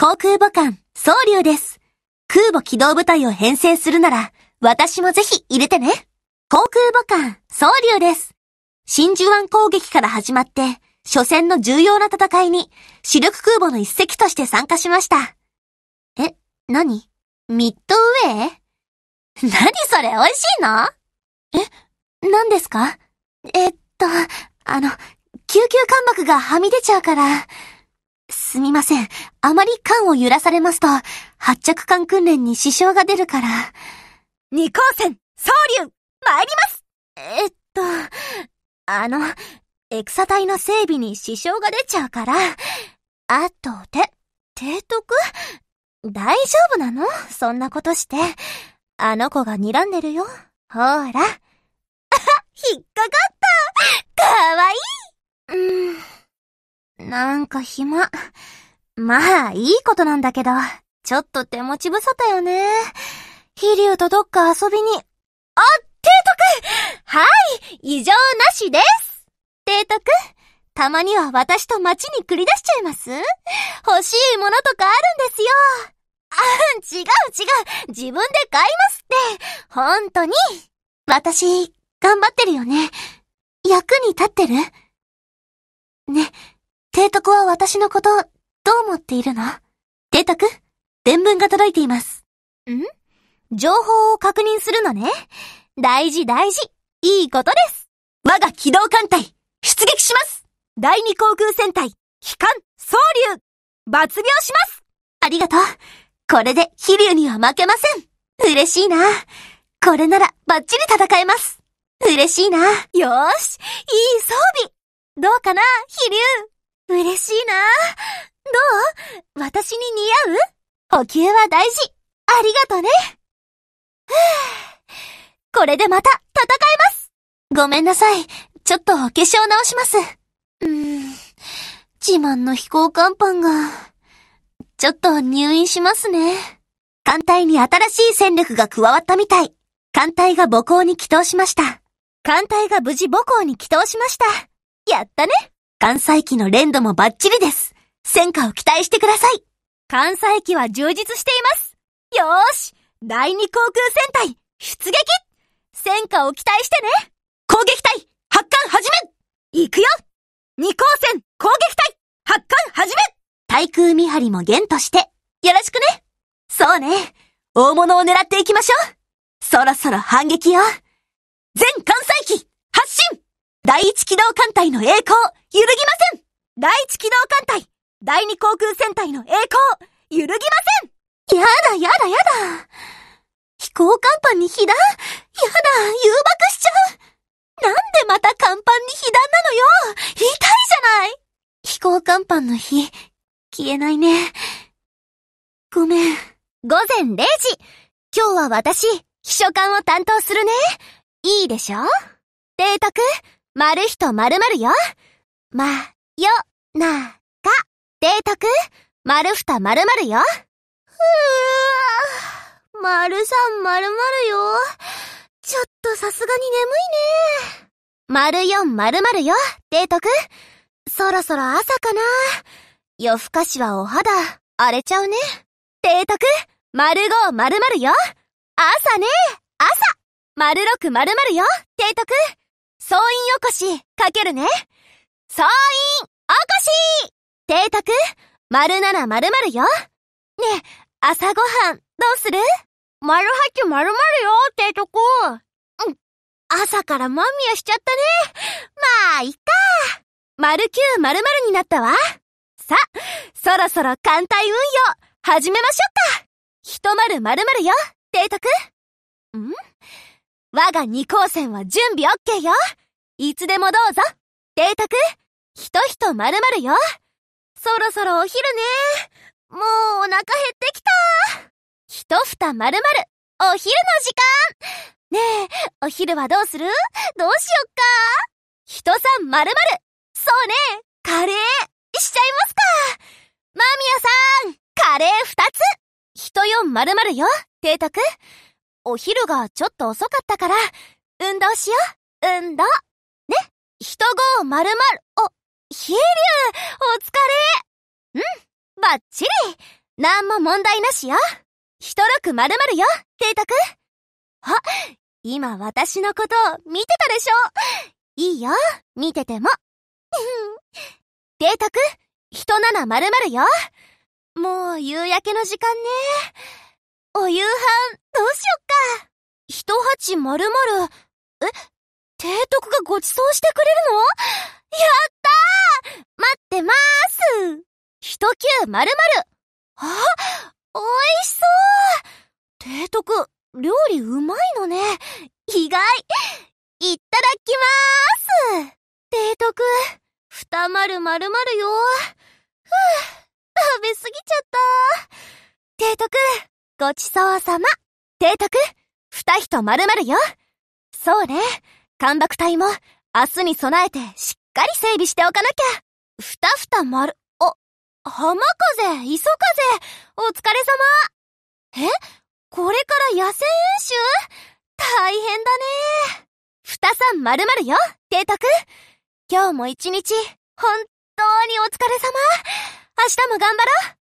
航空母艦、総流です。空母機動部隊を編成するなら、私もぜひ入れてね。航空母艦、総流です。真珠湾攻撃から始まって、初戦の重要な戦いに、主力空母の一隻として参加しました。え、何ミッドウェイ何それ美味しいのえ、何ですかえっと、あの、救急艦爆がはみ出ちゃうから。すみません。あまり缶を揺らされますと、発着艦訓練に支障が出るから。二光線、総流、参りますえっと、あの、エクサ隊の整備に支障が出ちゃうから。あと、て、提督大丈夫なのそんなことして。あの子が睨んでるよ。ほーら。あは、ひっなんか暇。まあ、いいことなんだけど、ちょっと手持ち無沙汰よね。飛竜とどっか遊びに。あ、提督はい異常なしです提督たまには私と街に繰り出しちゃいます欲しいものとかあるんですよ。あ、違う違う自分で買いますって本当に私、頑張ってるよね。役に立ってるね、提督は私のこと、どう思っているの提督、伝文が届いています。ん情報を確認するのね。大事大事。いいことです。我が機動艦隊、出撃します第二航空戦隊、機関、総流、抜病しますありがとう。これで飛竜には負けません。嬉しいな。これならバッチリ戦えます。嬉しいな。よーし、いい装備。どうかな、飛竜。嬉しいなどう私に似合う補給は大事ありがとね これでまた戦えますごめんなさい。ちょっとお化粧直します。うーん。自慢の飛行甲板が、ちょっと入院しますね。艦隊に新しい戦力が加わったみたい。艦隊が母校に祈祷しました。艦隊が無事母校に祈祷しました。やったね関西機の連動もバッチリです。戦果を期待してください。関西機は充実しています。よーし第二航空戦隊出撃戦果を期待してね攻撃隊発艦始め行くよ二光線攻撃隊発艦始め対空見張りも弦としてよろしくねそうね大物を狙っていきましょうそろそろ反撃よ全関西機第一機動艦隊の栄光、揺るぎません第一機動艦隊、第二航空戦隊の栄光、揺るぎませんやだやだやだ。飛行甲板に火弾やだ、誘爆しちゃうなんでまた甲板に被弾なのよ痛いじゃない飛行甲板の火、消えないね。ごめん。午前0時。今日は私、秘書官を担当するね。いいでしょト君丸人丸々よ。ま、よ、な、か。デートく丸まるふたまるよ。ふぅ、ー。丸さんまるよ。ちょっとさすがに眠いね。丸四丸々よ、デートくそろそろ朝かな。夜更かしはお肌、荒れちゃうね。デートく丸五丸々よ。朝ね、朝。丸六丸々よ、デートく総員おこしかけるね。総員おこし提督、丸なら丸よ。ねえ、朝ごはんどうする丸八丸〇よ、提督。うん。朝からまみやしちゃったね。まあ、いっか。丸九丸〇になったわ。さ、そろそろ艦隊運用始めましょうか。一丸丸〇よ、邸宅。ん我が二光線は準備 OK よいつでもどうぞデータくひとひとまるまるよそろそろお昼ねもうお腹減ってきたひとふたまるまるお昼の時間ねえ、お昼はどうするどうしよっかひとさんまるまるそうねカレーしちゃいますか間宮さんカレー二つひとよまるまるよ、デーお昼がちょっと遅かったから、運動しよう、運動。ね、人号まるまる、お、ュー、お疲れ。うん、ばっちり。なんも問題なしよ。人六まるまるよ、邸宅。あ、今私のことを見てたでしょ。いいよ、見てても。邸 宅、人七まるまるよ。もう夕焼けの時間ね。お夕飯、どうしよっか。一鉢まるまる。え、提督がごちそうしてくれるのやったー待ってまーす一級まるまる。あ、おいしそう提督、料理うまいのね。意外。いただきまーす提督、二丸まるまるよ。ふぅ、食べすぎちゃった。提督、ごちそうさま。提督、二人まるよ。そうね。干爆隊も、明日に備えてしっかり整備しておかなきゃ。ふたふた丸、あ、浜風、磯風、お疲れ様。えこれから野戦演習大変だね。ふたさんまるよ、提督。今日も一日、本当にお疲れ様。明日も頑張ろう。